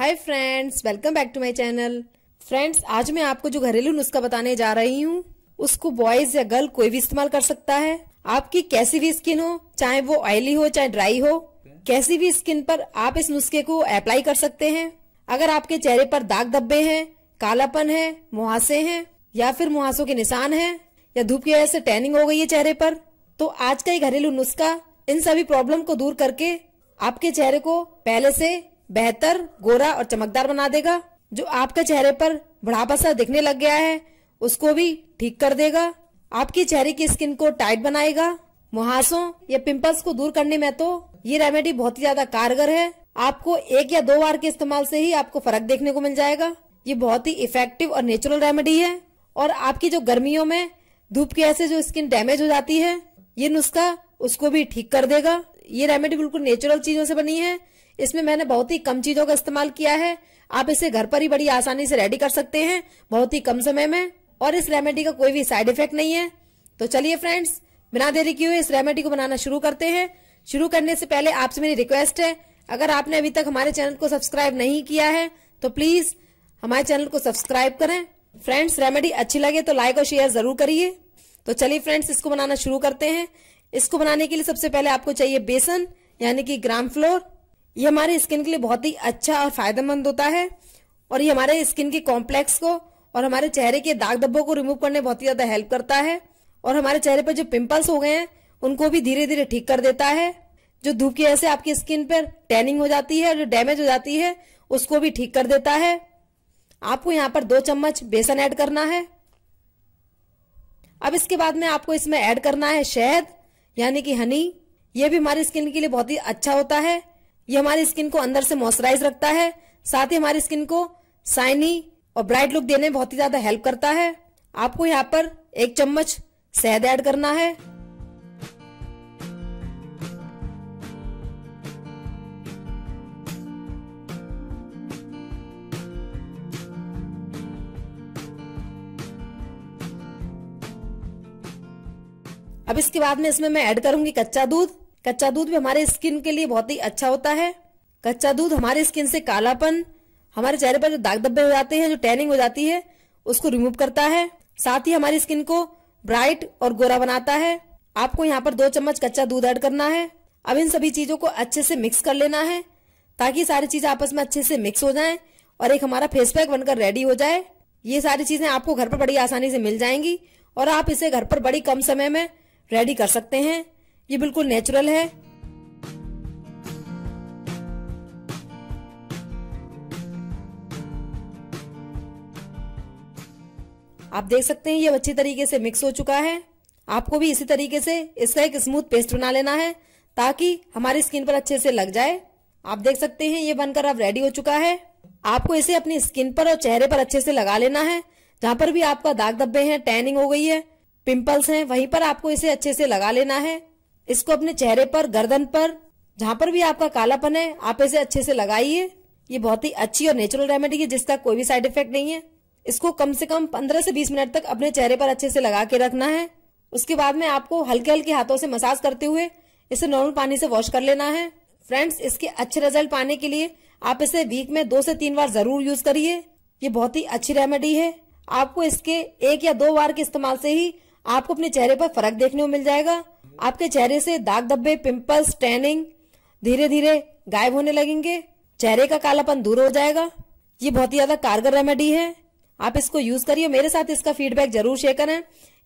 hi friends welcome back to my channel friends आज मैं आपको जो घरेलू नुस्खा बताने जा रही हूँ उसको बॉयज या गर्ल कोई भी इस्तेमाल कर सकता है आपकी कैसी भी स्किन हो चाहे वो ऑयली हो चाहे ड्राई हो कैसी भी स्किन पर आप इस नुस्खे को अप्लाई कर सकते हैं अगर आपके चेहरे पर दाग धब्बे हैं कालापन है मुहासे हैं या फिर मुहासों के निशान है या धूप की वजह से टैनिंग हो गई है चेहरे पर तो आज का ये घरेलू नुस्खा इन सभी प्रॉब्लम को दूर करके आपके चेहरे को पहले से बेहतर गोरा और चमकदार बना देगा जो आपके चेहरे पर बुढ़ापा सा दिखने लग गया है उसको भी ठीक कर देगा आपकी चेहरे की स्किन को टाइट बनाएगा मुहासों या पिंपल्स को दूर करने में तो ये रेमेडी बहुत ही ज्यादा कारगर है आपको एक या दो बार के इस्तेमाल से ही आपको फर्क देखने को मिल जाएगा ये बहुत ही इफेक्टिव और नेचुरल रेमेडी है और आपकी जो गर्मियों में धूप की ऐसे जो स्किन डैमेज हो जाती है ये नुस्खा उसको भी ठीक कर देगा ये रेमेडी बिल्कुल नेचुरल चीजों से बनी है इसमें मैंने बहुत ही कम चीजों का इस्तेमाल किया है आप इसे घर पर ही बड़ी आसानी से रेडी कर सकते हैं बहुत ही कम समय में और इस रेमेडी का कोई भी साइड इफेक्ट नहीं है तो चलिए फ्रेंड्स बिना देरी किए इस रेमेडी को बनाना शुरू करते हैं शुरू करने से पहले आपसे मेरी रिक्वेस्ट है अगर आपने अभी तक हमारे चैनल को सब्सक्राइब नहीं किया है तो प्लीज हमारे चैनल को सब्सक्राइब करें फ्रेंड्स रेमेडी अच्छी लगे तो लाइक और शेयर जरूर करिए तो चलिए फ्रेंड्स इसको बनाना शुरू करते हैं इसको बनाने के लिए सबसे पहले आपको चाहिए बेसन यानी कि ग्राम फ्लोर ये हमारे स्किन के लिए बहुत ही अच्छा और फायदेमंद होता है और ये हमारे स्किन के कॉम्प्लेक्स को और हमारे चेहरे के दाग धब्बों को रिमूव करने बहुत ही ज्यादा हेल्प करता है और हमारे चेहरे पर जो पिंपल्स हो गए हैं उनको भी धीरे धीरे ठीक कर देता है जो धूप की वजह से आपकी स्किन पर टैनिंग हो जाती है और जो डैमेज हो जाती है उसको भी ठीक कर देता है आपको यहाँ पर दो चम्मच बेसन ऐड करना है अब इसके बाद में आपको इसमें ऐड करना है शहद यानी कि हनी ये भी हमारी स्किन के लिए बहुत ही अच्छा होता है ये हमारी स्किन को अंदर से मॉइस्चराइज रखता है साथ ही हमारी स्किन को साइनी और ब्राइट लुक देने में बहुत ही ज्यादा हेल्प करता है आपको यहाँ पर एक चम्मच शहद ऐड करना है अब इसके बाद में इसमें मैं ऐड करूंगी कच्चा दूध कच्चा दूध भी हमारे स्किन के लिए बहुत ही अच्छा होता है कच्चा दूध हमारे स्किन से कालापन हमारे चेहरे पर जो दाग धब्बे हो जाते हैं जो टैनिंग हो जाती है उसको रिमूव करता है साथ ही हमारी स्किन को ब्राइट और गोरा बनाता है आपको यहाँ पर दो चम्मच कच्चा दूध ऐड करना है अब इन सभी चीजों को अच्छे से मिक्स कर लेना है ताकि सारी चीजें आपस में अच्छे से मिक्स हो जाएं और एक हमारा फेस पैक बनकर रेडी हो जाए ये सारी चीजें आपको घर पर बड़ी आसानी से मिल जाएंगी और आप इसे घर पर बड़ी कम समय में रेडी कर सकते हैं ये बिल्कुल नेचुरल है आप देख सकते हैं ये अच्छी तरीके से मिक्स हो चुका है आपको भी इसी तरीके से इसका एक स्मूथ पेस्ट बना लेना है ताकि हमारी स्किन पर अच्छे से लग जाए आप देख सकते हैं ये बनकर अब रेडी हो चुका है आपको इसे अपनी स्किन पर और चेहरे पर अच्छे से लगा लेना है जहाँ पर भी आपका दाग धब्बे हैं टैनिंग हो गई है पिंपल्स हैं वहीं पर आपको इसे अच्छे से लगा लेना है इसको अपने चेहरे पर गर्दन पर जहाँ पर भी आपका कालापन है आप इसे अच्छे से लगाइए ये बहुत ही अच्छी और नेचुरल रेमेडी है जिसका कोई भी साइड इफेक्ट नहीं है इसको कम से कम पंद्रह से बीस मिनट तक अपने चेहरे पर अच्छे से लगा के रखना है उसके बाद में आपको हल्के हल्के हाथों से मसाज करते हुए इसे नॉर्मल पानी से वॉश कर लेना है फ्रेंड्स इसके अच्छे रिजल्ट पाने के लिए आप इसे वीक में दो से तीन बार जरूर यूज करिए ये बहुत ही अच्छी रेमेडी है आपको इसके एक या दो बार के इस्तेमाल से ही आपको अपने चेहरे पर फर्क देखने को मिल जाएगा आपके चेहरे से दाग धब्बे पिंपल्स टैनिंग धीरे धीरे गायब होने लगेंगे चेहरे का कालापन दूर हो जाएगा ये बहुत ही ज्यादा कारगर रेमेडी है आप इसको यूज करिए मेरे साथ इसका फीडबैक जरूर शेयर करें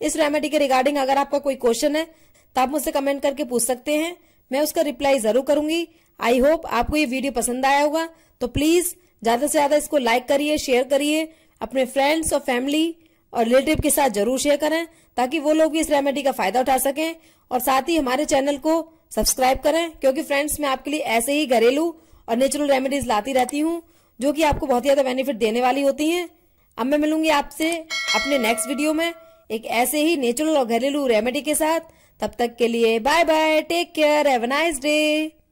इस रेमेडी के रिगार्डिंग अगर आपका कोई क्वेश्चन है तो आप मुझसे कमेंट करके पूछ सकते हैं मैं उसका रिप्लाई जरूर करूंगी आई होप आपको ये वीडियो पसंद आया होगा तो प्लीज ज्यादा से ज्यादा इसको लाइक करिए शेयर करिए अपने फ्रेंड्स और फैमिली और रिलेटिव के साथ जरूर शेयर करें ताकि वो लोग भी इस रेमेडी का फायदा उठा सकें और साथ ही हमारे चैनल को सब्सक्राइब करें क्योंकि फ्रेंड्स मैं आपके लिए ऐसे ही घरेलू और नेचुरल रेमेडीज लाती रहती हूँ जो कि आपको बहुत ज़्यादा बेनिफिट देने वाली होती हैं अब मैं मिलूंगी आपसे अपने नेक्स्ट वीडियो में एक ऐसे ही नेचुरल और घरेलू रेमेडी के साथ तब तक के लिए bye bye take care have nice day